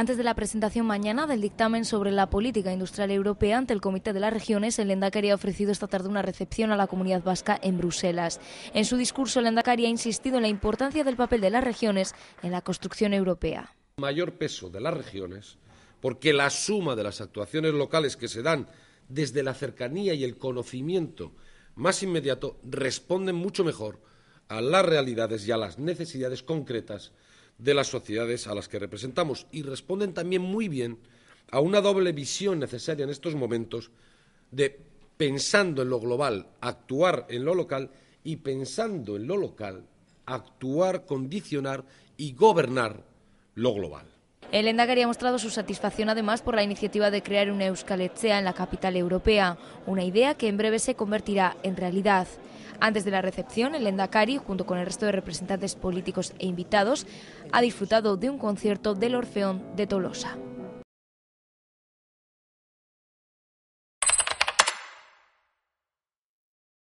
Antes de la presentación mañana del dictamen sobre la política industrial europea ante el Comité de las Regiones, el Endacari ha ofrecido esta tarde una recepción a la comunidad vasca en Bruselas. En su discurso, el Endacari ha insistido en la importancia del papel de las regiones en la construcción europea. Mayor peso de las regiones, porque la suma de las actuaciones locales que se dan desde la cercanía y el conocimiento más inmediato responden mucho mejor a las realidades y a las necesidades concretas de las sociedades a las que representamos y responden también muy bien a una doble visión necesaria en estos momentos de pensando en lo global, actuar en lo local y pensando en lo local, actuar, condicionar y gobernar lo global. El Endagari ha mostrado su satisfacción además por la iniciativa de crear una Euskal en la capital europea, una idea que en breve se convertirá en realidad. Antes de la recepción, el Endacari, junto con el resto de representantes políticos e invitados, ha disfrutado de un concierto del Orfeón de Tolosa.